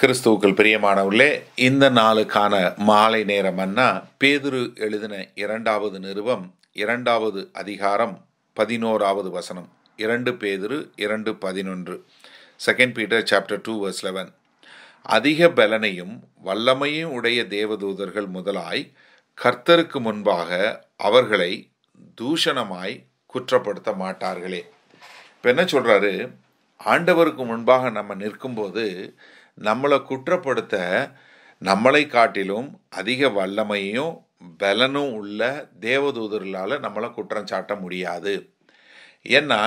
கிறிஸ்துவுக்கள் பிரியமானவர்களே இந்த நாளுக்கான மாலை நேரம் அண்ணா பேதுரு எழுதின இரண்டாவது நிருபம் இரண்டாவது அதிகாரம் பதினோராவது வசனம் இரண்டு பேதுரு இரண்டு பதினொன்று second Peter chapter two verse eleven அதிக பலனையும் வல்லமையும் உடைய தேவதூதர்கள் முதலாய் கர்த்தருக்கு முன்பாக அவர்களை தூஷணமாய் குற்றப்படுத்த மாட்டார்களே இப்போ என்ன சொல்கிறாரு ஆண்டவருக்கு முன்பாக நம்ம நிற்கும்போது நம்மளை குற்றப்படுத்த நம்மளை காட்டிலும் அதிக வல்லமையும் பலனும் உள்ள தேவதூதர்களால் நம்மளை குற்றம் சாட்ட முடியாது ஏன்னா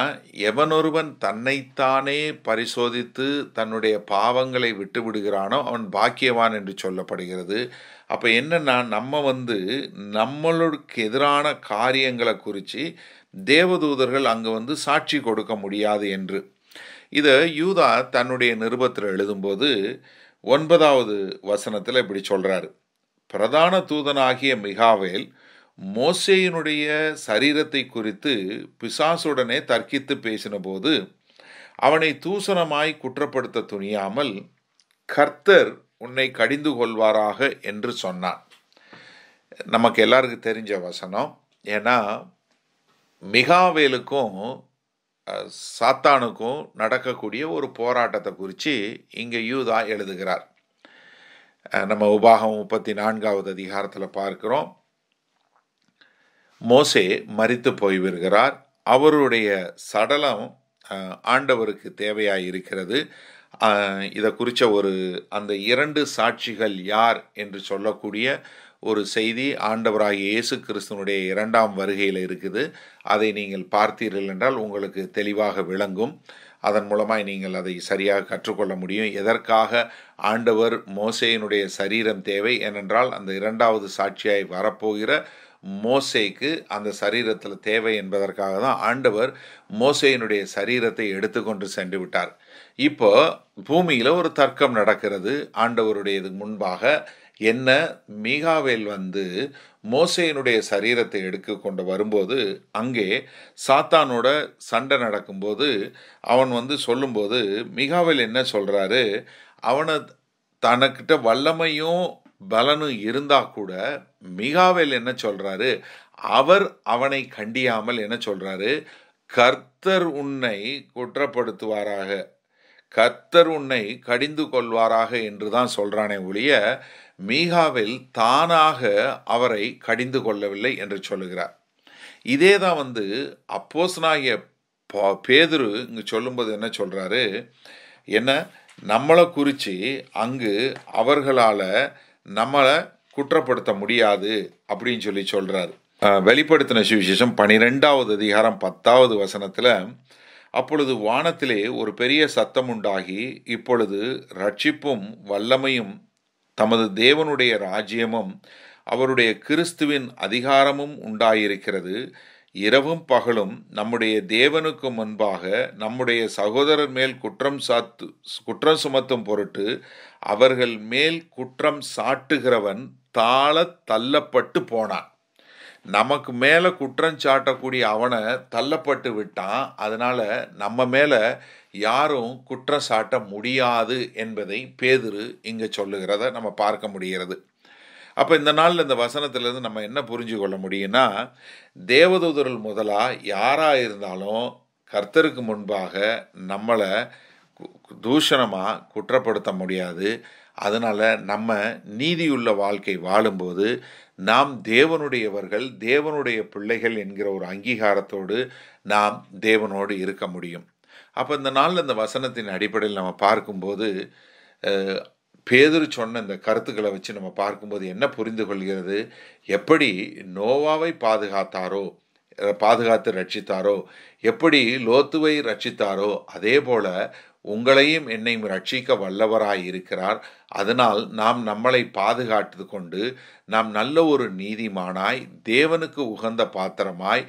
எவனொருவன் தன்னைத்தானே பரிசோதித்து தன்னுடைய பாவங்களை விட்டு விடுகிறானோ அவன் பாக்கியவான் என்று சொல்லப்படுகிறது அப்போ என்னென்னா நம்ம வந்து நம்மளுக்கு எதிரான காரியங்களை குறித்து தேவதூதர்கள் அங்கே வந்து சாட்சி கொடுக்க முடியாது என்று இதை யூதா தன்னுடைய நிருபத்தில் எழுதும்போது ஒன்பதாவது வசனத்தில் இப்படி சொல்கிறாரு பிரதான தூதனாகிய மிகாவேல் மோசேயினுடைய சரீரத்தை குறித்து பிசாசுடனே தர்க்கித்து பேசினபோது அவனை தூசணமாய் குற்றப்படுத்த துணியாமல் கர்த்தர் உன்னை கடிந்து கொள்வாராக என்று சொன்னான் நமக்கு எல்லாருக்கும் தெரிஞ்ச வசனம் ஏன்னா மிகாவேலுக்கும் சாத்தானுக்கும் நடக்கக்கூடிய ஒரு போராட்டத்தை குறித்து இங்கே யூதா எழுதுகிறார் நம்ம உபாகம் முப்பத்தி நான்காவது அதிகாரத்தில் பார்க்கிறோம் மோசே மறித்து போய்விடுகிறார் அவருடைய சடலம் ஆண்டவருக்கு தேவையாக இருக்கிறது இதை குறித்த ஒரு அந்த இரண்டு சாட்சிகள் யார் என்று சொல்லக்கூடிய ஒரு செய்தி ஆண்டவராகிய இயேசு கிறிஸ்தனுடைய இரண்டாம் வருகையில் இருக்குது அதை நீங்கள் பார்த்தீர்கள் என்றால் உங்களுக்கு தெளிவாக விளங்கும் அதன் மூலமாக நீங்கள் அதை சரியாக கற்றுக்கொள்ள முடியும் எதற்காக ஆண்டவர் மோசையினுடைய சரீரம் தேவை ஏனென்றால் அந்த இரண்டாவது சாட்சியாய் வரப்போகிற மோசைக்கு அந்த சரீரத்தில் தேவை என்பதற்காக தான் ஆண்டவர் மோசையினுடைய சரீரத்தை எடுத்துக்கொண்டு சென்று விட்டார் இப்போ பூமியில் ஒரு தர்க்கம் நடக்கிறது ஆண்டவருடைய முன்பாக என்ன மீகாவேல் வந்து மோசையினுடைய சரீரத்தை எடுக்க கொண்டு வரும்போது அங்கே சாத்தானோட சண்டை நடக்கும்போது அவன் வந்து சொல்லும்போது மிகாவேல் என்ன சொல்கிறாரு அவனை தனக்கிட்ட வல்லமையும் பலனும் இருந்தால் கூட மிகாவேல் என்ன சொல்கிறாரு அவர் அவனை கண்டியாமல் என்ன சொல்கிறாரு கர்த்தர் உன்னை குற்றப்படுத்துவாராக கத்தர் உன்னை கடிந்து கொள்வாராக என்று தான் சொல்றானே ஒழிய மீகாவில் தானாக அவரை கடிந்து கொள்ளவில்லை என்று சொல்லுகிறார் இதே தான் வந்து அப்போஸ்னாகிய பேதுரு இங்கு சொல்லும்போது என்ன சொல்றாரு என்ன நம்மளை குறித்து அங்கு அவர்களால் நம்மளை குற்றப்படுத்த முடியாது அப்படின்னு சொல்லி சொல்கிறார் வெளிப்படுத்தின சுவிசேஷம் பனிரெண்டாவது அதிகாரம் பத்தாவது வசனத்தில் அப்பொழுது வானத்திலே ஒரு பெரிய சத்தம் உண்டாகி இப்பொழுது ரட்சிப்பும் வல்லமையும் தமது தேவனுடைய ராஜ்யமும் அவருடைய கிறிஸ்துவின் அதிகாரமும் உண்டாயிருக்கிறது இரவும் பகலும் நம்முடைய தேவனுக்கு முன்பாக நம்முடைய சகோதரர் மேல் குற்றம் சாத்து குற்றம் சுமத்தும் பொருட்டு அவர்கள் மேல் குற்றம் சாட்டுகிறவன் தாழ தள்ளப்பட்டு போனான் நமக்கு மேலே குற்றம் சாட்டக்கூடிய அவனை தள்ளப்பட்டு விட்டான் அதனால் நம்ம மேலே யாரும் குற்றம் சாட்ட முடியாது என்பதை பேதுரு இங்கே சொல்லுகிறத நம்ம பார்க்க முடிகிறது அப்போ இந்த நாளில் இந்த வசனத்திலேருந்து நம்ம என்ன புரிஞ்சு கொள்ள முடியும்னா தேவதூதர்கள் முதலாக யாராக இருந்தாலும் கர்த்தருக்கு முன்பாக நம்மளை தூஷணமாக குற்றப்படுத்த முடியாது அதனால் நம்ம நீதியுள்ள வாழ்க்கை வாழும்போது நாம் தேவனுடையவர்கள் தேவனுடைய பிள்ளைகள் என்கிற ஒரு அங்கீகாரத்தோடு நாம் தேவனோடு இருக்க முடியும் அப்போ இந்த நாளில் இந்த வசனத்தின் அடிப்படையில் நம்ம பார்க்கும்போது பேதர் சொன்ன இந்த கருத்துக்களை வச்சு நம்ம பார்க்கும்போது என்ன புரிந்து கொள்கிறது எப்படி நோவாவை பாதுகாத்தாரோ பாதுகாத்து ரட்சித்தாரோ எப்படி லோத்துவை ரட்சித்தாரோ அதே போல் உங்களையும் என்னையும் ரட்சிக்க வல்லவராயிருக்கிறார் அதனால் நாம் நம்மளை பாதுகாத்து கொண்டு நாம் நல்ல ஒரு நீதிமானாய் தேவனுக்கு உகந்த பாத்திரமாய்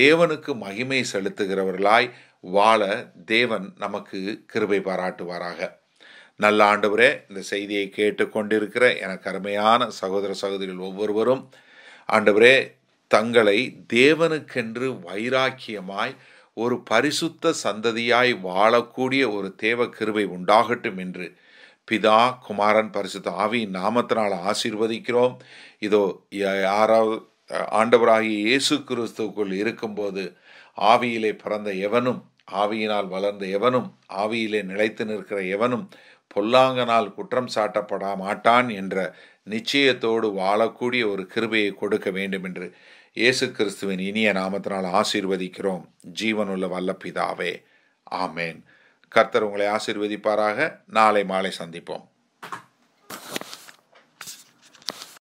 தேவனுக்கு மகிமை செலுத்துகிறவர்களாய் வாழ தேவன் நமக்கு கிருபை பாராட்டுவாராக நல்ல ஆண்டவரே இந்த செய்தியை கேட்டுக்கொண்டிருக்கிற எனக்கு அருமையான சகோதர சகோதரிகள் ஒவ்வொருவரும் ஆண்டவரே தங்களை தேவனுக்கென்று வைராக்கியமாய் ஒரு பரிசுத்த சந்ததியாய் வாழக்கூடிய ஒரு தேவ கிருவை உண்டாகட்டும் என்று பிதா குமாரன் பரிசுத்த ஆவி நாமத்தினால் ஆசீர்வதிக்கிறோம் இதோ யாராவது ஆண்டவராகிய இயேசு கிறிஸ்துக்குள் இருக்கும்போது ஆவியிலே பிறந்த எவனும் ஆவியினால் வளர்ந்த எவனும் ஆவியிலே நிலைத்து நிற்கிற எவனும் பொல்லாங்கனால் குற்றம் சாட்டப்பட மாட்டான் என்ற நிச்சயத்தோடு வாழக்கூடிய ஒரு கிருபையை கொடுக்க வேண்டும் என்று இயேசு கிறிஸ்துவின் இனிய நாமத்தினால் ஆசீர்வதிக்கிறோம் ஜீவனுள்ள வல்ல பிதாவே ஆமேன் கர்த்தர் உங்களை ஆசீர்வதிப்பாராக நாளை மாலை சந்திப்போம்